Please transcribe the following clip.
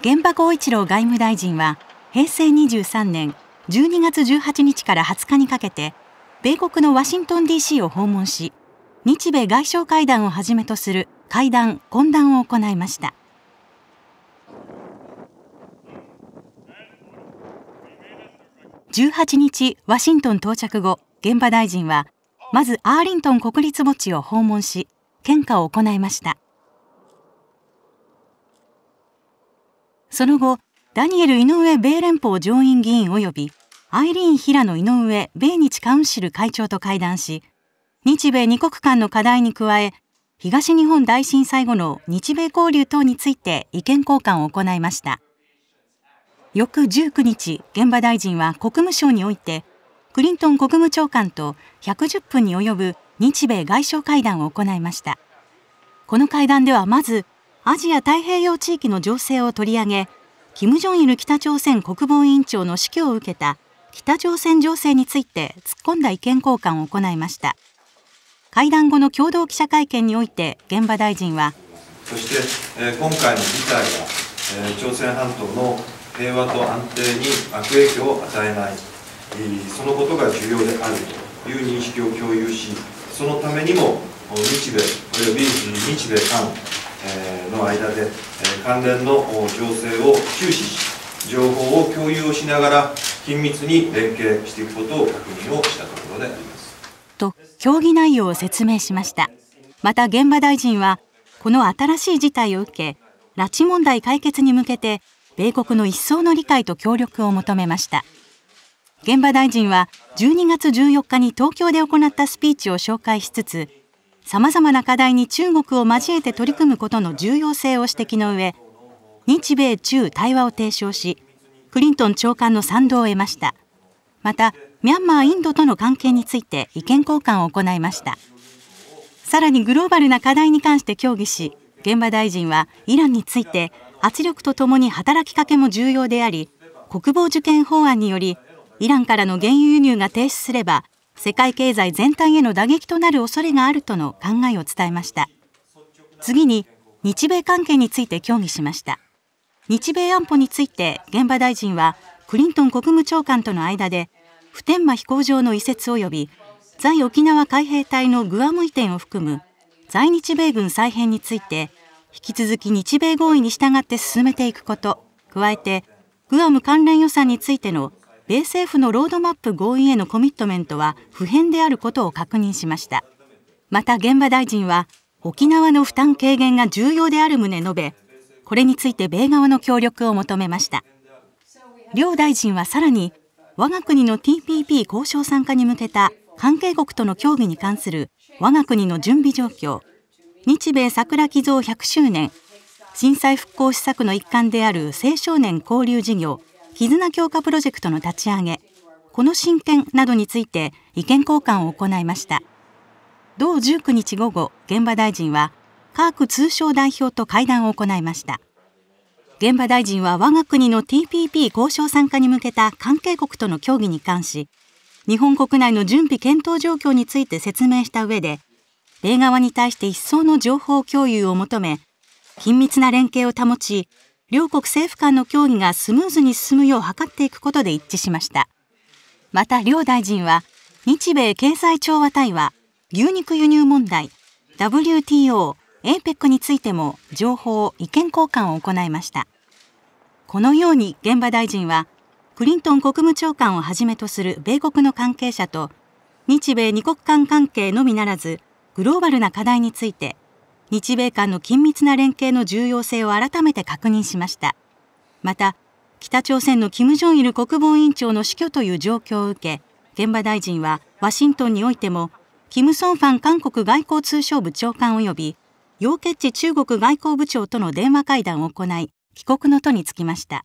現場光一郎外務大臣は平成23年12月18日から20日にかけて米国のワシントン DC を訪問し日米外相会談をはじめとする会談懇談を行いました18日ワシントン到着後現場大臣はまずアーリントン国立墓地を訪問し献花を行いましたその後ダニエル井上米連邦上院議員及びアイリーン平野井上米日カウンシル会長と会談し日米2国間の課題に加え東日本大震災後の日米交流等について意見交換を行いました翌19日現場大臣は国務省においてクリントン国務長官と110分に及ぶ日米外相会談を行いましたこの会談ではまずアジア太平洋地域の情勢を取り上げ金正日北朝鮮国防委員長の指揮を受けた北朝鮮情勢について突っ込んだ意見交換を行いました会談後の共同記者会見において現場大臣はそして、え今回の事態が、え朝鮮半島の平和と安定に悪影響を与えない、そのことが重要であるという認識を共有しそのためにも日米および日米韓の間で関連の情勢を注視し情報を共有をしながら緊密に連携していくことを確認をしたところであります。と協議内容を説明しましたまた現場大臣はこの新しい事態を受け拉致問題解決に向けて米国の一層の理解と協力を求めました現場大臣は12月14日に東京で行ったスピーチを紹介しつつさまざまな課題に中国を交えて取り組むことの重要性を指摘の上日米中対話を提唱しクリントン長官の賛同を得ましたまたミャンマーインドとの関係について意見交換を行いましたさらにグローバルな課題に関して協議し現場大臣はイランについて圧力とともに働きかけも重要であり国防受験法案によりイランからの原油輸入が停止すれば世界経済全体への打撃となる恐れがあるとの考えを伝えました次に日米関係について協議しました日米安保について現場大臣はクリントン国務長官との間で普天間飛行場の移設及び在沖縄海兵隊のグアム移転を含む在日米軍再編について引き続き日米合意に従って進めていくこと加えてグアム関連予算についての米政府のロードマップ合意へのコミットメントは不変であることを確認しましたまた現場大臣は沖縄の負担軽減が重要である旨述べこれについて米側の協力を求めました両大臣はさらに我が国の TPP 交渉参加に向けた関係国との協議に関する我が国の準備状況日米桜寄贈100周年震災復興施策の一環である青少年交流事業絆強化プロジェクトの立ち上げこの進展などについて意見交換を行いました同19日午後現場大臣は科学通商代表と会談を行いました現場大臣は我が国の TPP 交渉参加に向けた関係国との協議に関し日本国内の準備検討状況について説明した上で米側に対して一層の情報共有を求め緊密な連携を保ち両国政府間の協議がスムーズに進むよう図っていくことで一致しましたまた両大臣は日米経済調和対話牛肉輸入問題 WTO、APEC についても情報・意見交換を行いましたこのように現場大臣はクリントン国務長官をはじめとする米国の関係者と日米二国間関係のみならずグローバルな課題について日米間の緊密な連携の重要性を改めて確認しましたまた北朝鮮の金正日国防委員長の死去という状況を受け現場大臣はワシントンにおいてもキム・ソンファン韓国外交通商部長官及び楊潔チ中国外交部長との電話会談を行い帰国の途につきました